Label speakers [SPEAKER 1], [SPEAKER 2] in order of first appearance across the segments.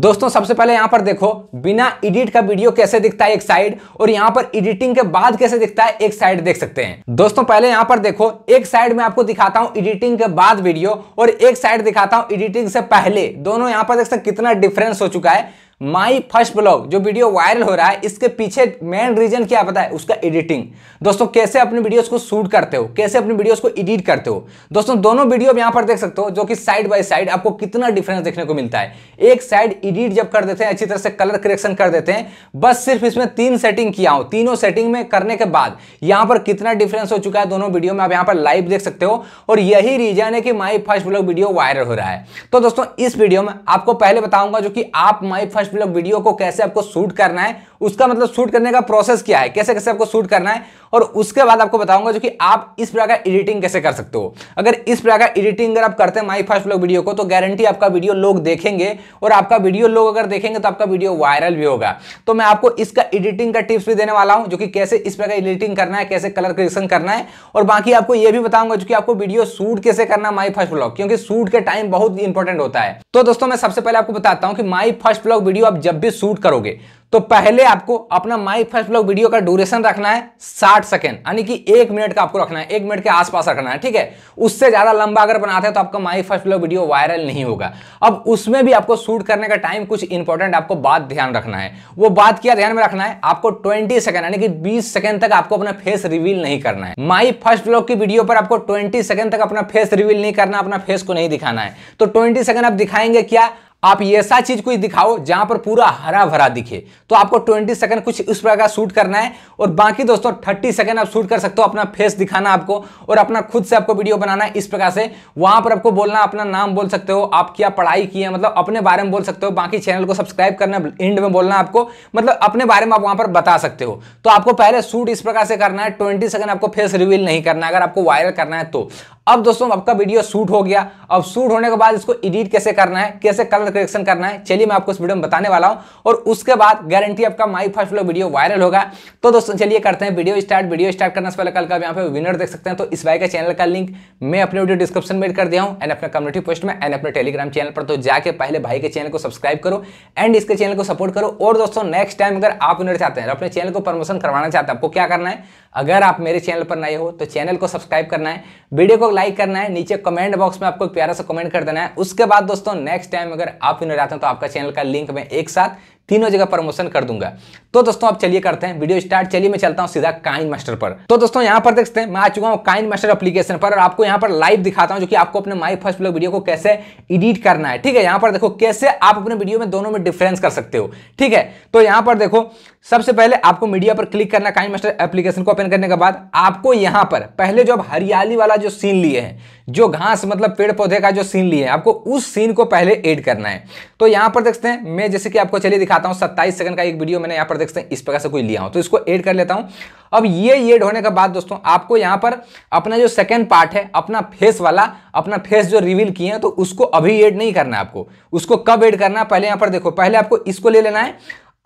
[SPEAKER 1] दोस्तों सबसे पहले यहां पर देखो बिना एडिट का वीडियो कैसे दिखता है एक साइड और यहां पर एडिटिंग के बाद कैसे दिखता है एक साइड देख सकते हैं दोस्तों पहले यहां पर देखो एक साइड में आपको दिखाता हूं एडिटिंग के बाद वीडियो और एक साइड दिखाता हूं एडिटिंग से पहले दोनों यहां पर देख सकते कितना डिफरेंस हो चुका है माई फर्स्ट ब्लॉग जो वीडियो वायरल हो रहा है इसके पीछे मेन रीजन क्या पता है उसका एडिटिंग दोस्तों कैसे अपने वीडियोस को शूट करते हो कैसे अपने वीडियोस को एडिट करते हो दोस्तों दोनों वीडियो यहां पर देख सकते हो जो कि साइड बाय साइड आपको कितना डिफरेंस देखने को मिलता है एक साइड एडिट जब कर देते हैं अच्छी तरह से कलर करेक्शन कर देते हैं बस सिर्फ इसमें तीन सेटिंग किया हो तीनों सेटिंग में करने के बाद यहां पर कितना डिफरेंस हो चुका है दोनों वीडियो में आप यहां पर लाइव देख सकते हो और यही रीजन है कि my first blog video viral हो रहा है तो दोस्तों इस वीडियो में आपको पहले बताऊंगा जो कि आप माई फर्स्ट जस्ट मतलब वीडियो को कैसे आपको शूट करना है उसका मतलब शूट करने का प्रोसेस क्या है कैसे कैसे आपको शूट करना है और उसके बाद आपको बताऊंगा जो कि आप इस प्रकार का एडिटिंग कैसे कर सकते हो अगर इस प्रकार का एडिटिंग अगर आप करते हैं माई फर्स्ट ब्लॉग वीडियो को तो गारंटी आपका वीडियो लोग देखेंगे और आपका वीडियो लोग अगर देखेंगे तो आपका वीडियो वायरल भी होगा तो मैं आपको इसका एडिटिंग का टिप्स भी देने वाला हूँ जो कि कैसे इस प्रकार एडिटिंग करना है कैसे कलर क्रिएशन करना है और बाकी आपको यह भी बताऊंगा जो कि आपको वीडियो शूट कैसे करना माई फर्स्ट ब्लॉग क्योंकि शूट के टाइम बहुत इंपॉर्टेंट होता है तो दोस्तों मैं सबसे पहले आपको बताता हूँ कि my first blog video video आप जब भी शूट करोगे तो पहले आपको अपना माई फर्स्ट ब्लॉग वीडियो का ड्यूरेशन रखना है 60 सेकेंड यानी कि एक मिनट का आपको रखना है एक मिनट के आसपास रखना है ठीक है उससे ज़्यादा लंबा अगर बनाते हैं तो आपका my first blog video viral नहीं होगा अब उसमें भी आपको शूट करने का टाइम कुछ इंपॉर्टेंट आपको बात ध्यान रखना है वो बात क्या ध्यान में रखना है आपको ट्वेंटी सेकेंड यानी कि बीस सेकेंड तक आपको अपना फेस रिवील नहीं करना है माई फर्स्ट ब्लॉग की वीडियो पर आपको ट्वेंटी सेकेंड तक अपना फेस रिवील नहीं करना अपना फेस को नहीं दिखाना है तो ट्वेंटी सेकेंड आप दिखाएंगे क्या आप ये ऐसा चीज कोई दिखाओ जहां पर पूरा हरा भरा दिखे तो आपको 20 सेकंड कुछ उस प्रकार शूट करना है और बाकी दोस्तों 30 सेकंड आप शूट कर सकते हो अपना फेस दिखाना आपको और अपना खुद से आपको वीडियो बनाना है इस प्रकार से वहां पर आपको बोलना अपना नाम बोल सकते हो आप क्या पढ़ाई की है मतलब अपने बारे में बोल सकते हो बाकी चैनल को सब्सक्राइब करना एंड में बोलना आपको मतलब अपने बारे में आप वहां पर बता सकते हो तो आपको पहले शूट इस प्रकार से करना है ट्वेंटी सेकंड आपको फेस रिवील नहीं करना अगर आपको वायरल करना है तो अब दोस्तों आपका वीडियो शूट हो गया अब शूट होने के बाद इसको एडिट कैसे करना है कैसे कलर करेक्शन करना है चलिए मैं आपको इस वीडियो में बताने वाला हूं और उसके बाद गारंटी आपका my first blog video viral होगा तो दोस्तों चलिए करते हैं वीडियो स्टार्ट वीडियो स्टार्ट करने से पहले कल का यहाँ पे विनर देख सकते हैं तो इस भाई का चैनल का लिंक मैं अपने वीडियो डिस्क्रिप्शन में कर दिया हूँ एंड अपने कम्युनिटी पोस्ट में एंड अपने टेलीग्राम चैनल पर तो जाके पहले भाई के चैनल को सब्सक्राइब करो एंड इसके चैनल को सपोर्ट करो और दोस्तों नेक्स्ट टाइम अगर आप विनर चाहते हैं अपने चैनल को प्रमोशन करवाना चाहते हैं आपको क्या करना है अगर आप मेरे चैनल पर नए हो तो चैनल को सब्सक्राइब करना है वीडियो को लोग लाइक करना है नीचे कमेंट बॉक्स में आपको प्यारा सा कमेंट कर देना है उसके बाद दोस्तों नेक्स्ट टाइम अगर आप इन्हें रहते हैं तो आपका चैनल का लिंक मैं एक साथ तीनों जगह प्रमोशन कर दूंगा तो दोस्तों आप चलिए करते हैं वीडियो स्टार्ट चलिए मैं चलता हूँ सीधा काइन मास्टर पर तो दोस्तों यहाँ पर देखते हैं मैं आ चुका हूँ काइन मास्टर एप्लीकेशन पर और आपको यहाँ पर लाइव दिखाता हूँ जो कि आपको अपने माई फर्स्ट ब्लॉग वीडियो को कैसे एडिट करना है ठीक है यहाँ पर देखो कैसे आप अपने वीडियो में दोनों में डिफरेंस कर सकते हो ठीक है तो यहाँ पर देखो सबसे पहले आपको मीडिया पर क्लिक करना काइन मास्टर एप्लीकेशन को ओपन करने के बाद आपको यहाँ पर पहले जो आप हरियाली वाला जो सीन लिए हैं जो घास मतलब पेड़ पौधे का जो सीन लिए आपको उस सीन को पहले एड करना है तो यहां पर देखते हैं मैं जैसे कि आपको चलिए दिखाता हूं सत्ताईस सेकंड का एक वीडियो मैंने यहां पर देखते हैं इस प्रकार से कोई लिया हूं तो इसको एड कर लेता हूं अब ये एड होने के बाद दोस्तों आपको यहाँ पर अपना जो सेकेंड पार्ट है अपना फेस वाला अपना फेस जो रिवील किए हैं तो उसको अभी एड नहीं करना है आपको उसको कब एड करना पहले यहाँ पर देखो पहले आपको इसको ले लेना है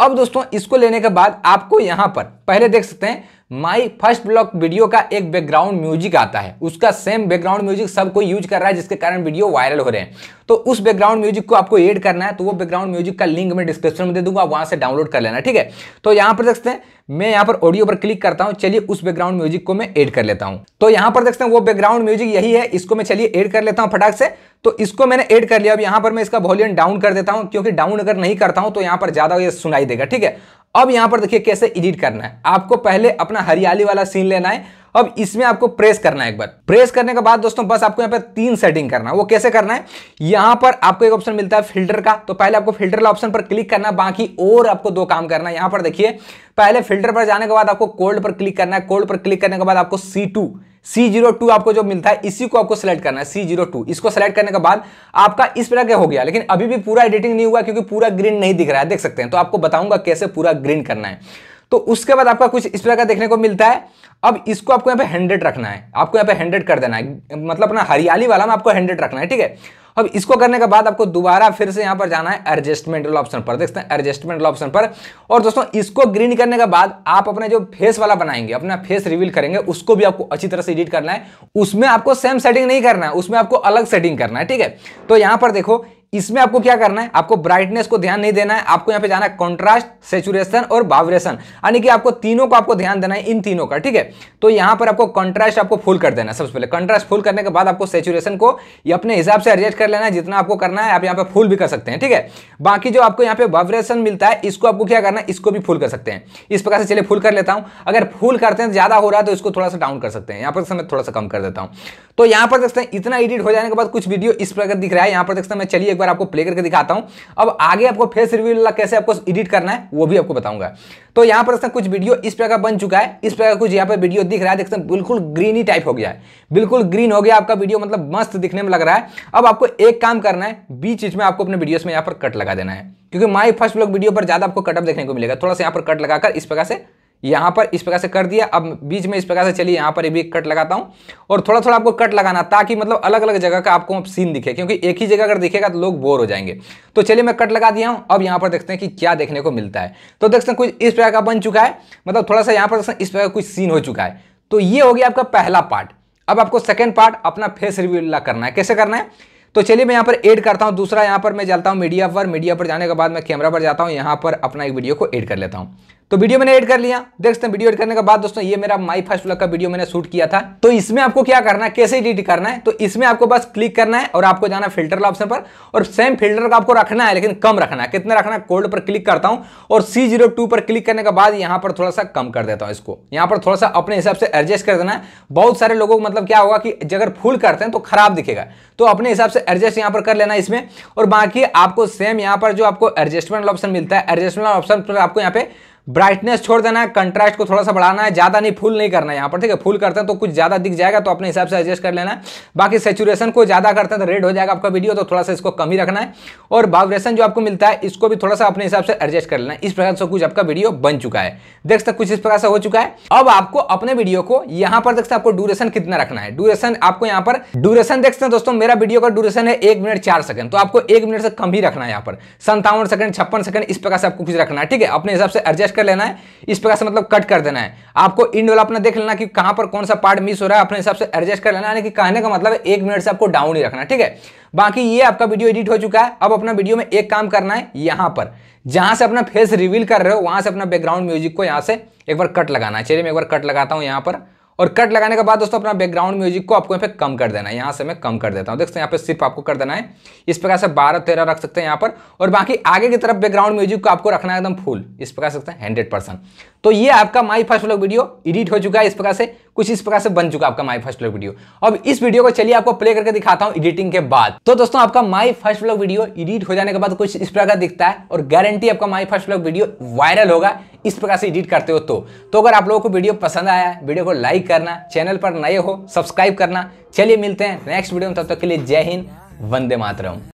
[SPEAKER 1] अब दोस्तों इसको लेने के बाद आपको यहाँ पर पहले देख सकते हैं माय फर्स्ट ब्लॉक वीडियो का एक बैकग्राउंड म्यूजिक आता है उसका सेम बैकग्राउंड म्यूजिक सबको यूज कर रहा है जिसके कारण वीडियो वायरल हो रहे हैं तो उस बैकग्राउंड म्यूजिक को आपको एड करना है तो वो बैकग्राउंड म्यूजिक का लिंक मैं डिस्क्रिप्शन में दे दूंगा वहां से डाउनलोड कर लेना ठीक है तो यहां पर देखते हैं मैं यहाँ पर ऑडियो पर क्लिक करता हूं चलिए उस बैकग्राउंड म्यूजिक को मैं ऐड कर लेता हूं तो यहां पर देखते हैं वो बैकग्राउंड म्यूजिक यही है इसको मैं चलिए ऐड कर लेता हूँ फटाक से तो इसको मैंने ऐड कर लिया अब यहां पर मैं इसका वॉल्यूम डाउन कर देता हूँ क्योंकि डाउन अगर नहीं करता हूं तो यहाँ पर ज़्यादा ये सुनाई देगा ठीक है अब यहां पर देखिए कैसे एडिट करना है आपको पहले अपना हरियाली वाला सीन लेना है अब इसमें आपको प्रेस करना है एक बार प्रेस करने के बाद दोस्तों बस आपको यहाँ पर तीन सेटिंग करना है वो कैसे करना है यहां पर आपको एक ऑप्शन मिलता है फिल्टर का तो पहले आपको फिल्टर वाला ऑप्शन पर क्लिक करना बाकी और आपको दो काम करना है यहां पर देखिए पहले फिल्टर पर जाने के बाद आपको कोल्ड पर क्लिक करना है कोल्ड पर क्लिक करने के बाद आपको सी सी जीरो आपको जो मिलता है इसी को आपको सेलेक्ट करना है सी जीरो टू इसको सेलेक्ट करने के बाद आपका इस तरह का हो गया लेकिन अभी भी पूरा एडिटिंग नहीं हुआ क्योंकि पूरा ग्रीन नहीं दिख रहा है देख सकते हैं तो आपको बताऊंगा कैसे पूरा ग्रीन करना है तो उसके बाद आपका कुछ इस तरह का देखने को मिलता है अब इसको आपको यहाँ पे हंड्रेड रखना है आपको यहाँ पे हंड्रेड कर देना है मतलब अपना हरियाली वाला में आपको हंड्रेड रखना है ठीक है अब इसको करने के बाद आपको दोबारा फिर से यहां पर जाना है एडजस्टमेंट वाला ऑप्शन पर देखते हैं एडजस्टमेंट वाला ऑप्शन पर और दोस्तों इसको ग्रीन करने के बाद आप अपने जो फेस वाला बनाएंगे अपना फेस रिवील करेंगे उसको भी आपको अच्छी तरह से एडिट करना है उसमें आपको सेम सेटिंग नहीं करना है उसमें आपको अलग सेटिंग करना है ठीक है तो यहां पर देखो इसमें आपको क्या करना है आपको ब्राइटनेस को ध्यान नहीं देना है आपको यहाँ पे जाना है कॉन्ट्रास्ट सेचुरेशन और बावरेशन यानी कि आपको तीनों को आपको ध्यान देना है इन तीनों का ठीक है तो यहाँ पर आपको कॉन्ट्रास्ट आपको फुल कर देना है सबसे पहले कॉन्ट्रास्ट फुल करने के बाद आपको सेचुरेशन को अपने हिसाब से एडजस्ट कर लेना है जितना आपको करना है आप यहाँ पर फुल भी कर सकते हैं ठीक है बाकी जो आपको यहाँ पे वाइब्रेशन मिलता है इसको आपको क्या करना है इसको भी फुल कर सकते हैं इस प्रकार से चले फुल कर लेता हूँ अगर फुल करते हैं तो ज्यादा हो रहा है तो इसको थोड़ा सा डाउन कर सकते हैं यहाँ पर मैं थोड़ा सा कम कर देता हूँ तो यहाँ पर देखते हैं इतना एडिट हो जाने के बाद कुछ वीडियो इस प्रकार दिख रहा है यहाँ पर देखते हैं चलिए एक बार आपको प्ले करके दिखाता हूं अब आगे आपको फेस रिव्यू वाला कैसे आपको एडिट करना है वो भी आपको बताऊंगा तो यहां पर कुछ वीडियो इस प्रकार बन चुका है इस प्रकार कुछ यहाँ पर वीडियो दिख रहा है देखते बिल्कुल ग्रीन ही टाइप हो गया है बिल्कुल ग्रीन हो गया आपका वीडियो मतलब मस्त दिखने में लग रहा है अब आपको एक काम करना है बीच बीच में आपको अपने वीडियो में यहाँ पर कट लगा देना है क्योंकि माई फर्स्ट ब्लॉग वीडियो पर ज़्यादा आपको कटअप देखने को मिलेगा थोड़ा सा यहाँ पर कट लगाकर इस प्रकार से यहां पर इस प्रकार से कर दिया अब बीच में इस प्रकार से चलिए यहाँ पर भी एक कट लगाता हूं और थोड़ा थोड़ा आपको कट लगाना ताकि मतलब अलग अलग जगह का आपको सीन दिखे क्योंकि एक ही जगह अगर दिखेगा तो लोग बोर हो जाएंगे तो चलिए मैं कट लगा दिया हूं अब यहाँ पर देखते हैं कि क्या देखने को मिलता है तो देखते हैं कुछ इस प्रकार का बन चुका है मतलब थोड़ा सा यहाँ पर इस प्रकार का कुछ सीन हो चुका है तो ये हो गया आपका पहला पार्ट अब आपको सेकेंड पार्ट अपना फेस रिव्यू करना है कैसे करना है तो चलिए मैं यहाँ पर एड करता हूँ दूसरा यहाँ पर मैं जाता हूँ मीडिया पर मीडिया पर जाने के बाद मैं कैमरा पर जाता हूँ यहाँ पर अपना एक वीडियो को एड कर लेता हूँ तो वीडियो मैंने एड कर लिया देख सकते हैं वीडियो एड करने के बाद दोस्तों ये मेरा माई फर्स्ट ब्लॉग का वीडियो मैंने शूट किया था तो इसमें आपको क्या करना है कैसे एडिट करना है तो इसमें आपको बस क्लिक करना है और आपको जाना फिल्टर वाला ऑप्शन पर और सेम फिल्टर का आपको रखना है लेकिन कम रखना है कितने रखना है कोल्ड पर क्लिक करता हूं और सी जीरो टू पर क्लिक करने के बाद यहां पर थोड़ा सा कम कर देता हूं इसको यहां पर थोड़ा सा अपने हिसाब से एडजस्ट कर देना है बहुत सारे लोगों को मतलब क्या होगा कि अगर फुल करते हैं तो खराब दिखेगा तो अपने हिसाब से एडजस्ट यहां पर कर लेना इसमें और बाकी आपको सेम यहां पर जो आपको एडजस्टमेंट ऑप्शन मिलता है एडजस्टमेंट ऑप्शन पर आपको यहां पर ब्राइटनेस छोड़ देना है कंट्रास्ट को थोड़ा सा बढ़ाना है ज़्यादा नहीं फुल नहीं करना है यहाँ पर ठीक है फुल करते हैं तो कुछ ज़्यादा दिख जाएगा तो अपने हिसाब से एडजस्ट कर लेना है बाकी सेचुरेशन को ज़्यादा करते हैं तो रेड हो जाएगा आपका वीडियो तो थोड़ा सा इसको कम ही रखना है और बाइब्रेशन जो आपको मिलता है इसको भी थोड़ा सा अपने हिसाब से एडजस्ट कर लेना है इस प्रकार से कुछ आपका वीडियो बन चुका है देख सकते कुछ इस प्रकार से हो चुका है अब आपको अपने वीडियो को यहाँ पर देख सकते आपको ड्यूरेशन कितना रखना है ड्यूरेशन आपको यहाँ पर ड्यूरेशन देख हैं दोस्तों मेरा वीडियो का ड्यूरेशन है एक मिनट चार सेकंड तो आपको एक मिनट से कम ही रखना है यहाँ पर संतावन सेकंड छप्पन सेकंड इस प्रकार से आपको कुछ रखना है ठीक है अपने हिसाब से एडजस्ट कर लेना है इस प्रकार से मतलब कट कर देना है आपको इंड वाला अपना देख लेना कि कहां पर कौन सा पार्ट मिस हो रहा है अपने हिसाब से एडजस्ट कर लेना यानी कि कहने का मतलब एक मिनट से आपको डाउन ही रखना ठीक है बाकी ये आपका वीडियो एडिट हो चुका है अब अपना वीडियो में एक काम करना है यहां पर जहां से अपना फेस रिवील कर रहे हो वहां से अपना बैकग्राउंड म्यूजिक को यहां से एक बार कट लगाना है चलिए मैं एक बार कट लगाता हूं यहां पर और कट लगाने के बाद दोस्तों अपना बैकग्राउंड म्यूजिक को आपको यहाँ पे कम कर देना है यहाँ से मैं कम कर देता हूँ सकते हैं यहाँ पे सिर्फ आपको कर देना है इस प्रकार से बारह तेरह रख सकते हैं यहाँ पर और बाकी आगे की तरफ बैकग्राउंड म्यूजिक को आपको रखना है एकदम फुल इस प्रकार से सकते हैं हंड्रेड परसेंट तो ये आपका my first blog video edit हो चुका है इस प्रकार से कुछ इस प्रकार से बन चुका आपका माई फर्स्ट लॉक वीडियो अब इस वीडियो को चलिए आपको प्ले करके दिखाता हूँ एडिटिंग के बाद तो दोस्तों आपका my first blog video edit हो जाने के बाद कुछ इस प्रकार दिखता है और गारंटी आपका my first blog video viral होगा इस प्रकार से एडिट करते हो तो तो अगर आप लोगों को वीडियो पसंद आया वीडियो को लाइक करना चैनल पर नए हो सब्सक्राइब करना चलिए मिलते हैं नेक्स्ट वीडियो में तब तक के लिए जय हिंद वंदे मातरम